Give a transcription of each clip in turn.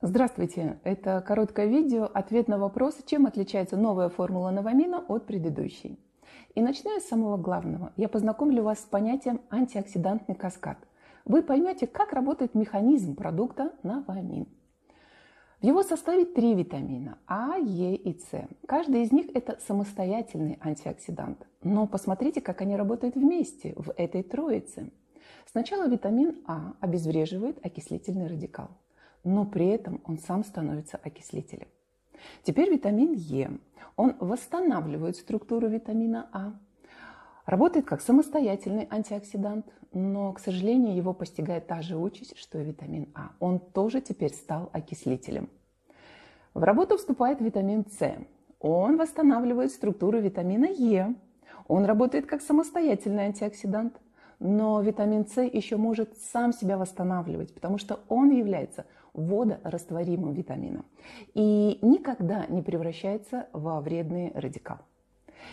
Здравствуйте! Это короткое видео, ответ на вопрос, чем отличается новая формула новамина от предыдущей. И начну я с самого главного. Я познакомлю вас с понятием антиоксидантный каскад. Вы поймете, как работает механизм продукта новамин. В его составе три витамина А, Е и С. Каждый из них это самостоятельный антиоксидант. Но посмотрите, как они работают вместе в этой троице. Сначала витамин А обезвреживает окислительный радикал но при этом он сам становится окислителем. Теперь витамин Е. Он восстанавливает структуру витамина А, работает как самостоятельный антиоксидант, но, к сожалению, его постигает та же участь, что и витамин А. Он тоже теперь стал окислителем. В работу вступает витамин С. Он восстанавливает структуру витамина Е. Он работает как самостоятельный антиоксидант – но витамин С еще может сам себя восстанавливать, потому что он является водорастворимым витамином и никогда не превращается во вредный радикал.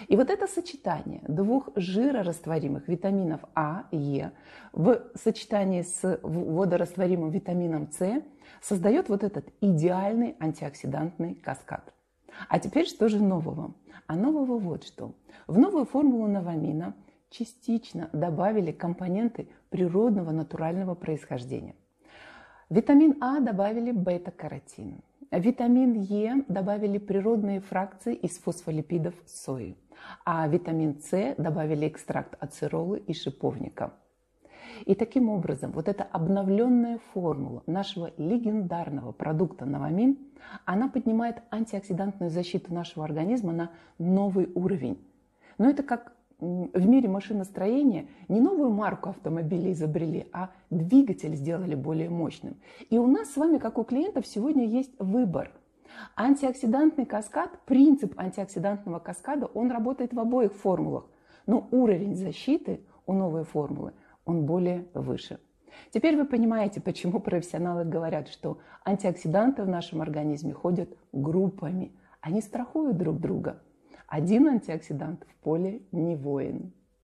И вот это сочетание двух жирорастворимых витаминов А, Е в сочетании с водорастворимым витамином С создает вот этот идеальный антиоксидантный каскад. А теперь что же нового? А нового вот что. В новую формулу новамина – частично добавили компоненты природного натурального происхождения. Витамин А добавили бета-каротин. Витамин Е добавили природные фракции из фосфолипидов сои. А витамин С добавили экстракт ацеролы и шиповника. И таким образом вот эта обновленная формула нашего легендарного продукта новамин, она поднимает антиоксидантную защиту нашего организма на новый уровень. Но это как в мире машиностроения не новую марку автомобилей изобрели, а двигатель сделали более мощным. И у нас с вами, как у клиентов, сегодня есть выбор. Антиоксидантный каскад, принцип антиоксидантного каскада, он работает в обоих формулах, но уровень защиты у новой формулы, он более выше. Теперь вы понимаете, почему профессионалы говорят, что антиоксиданты в нашем организме ходят группами. Они страхуют друг друга – один антиоксидант в поле не воин.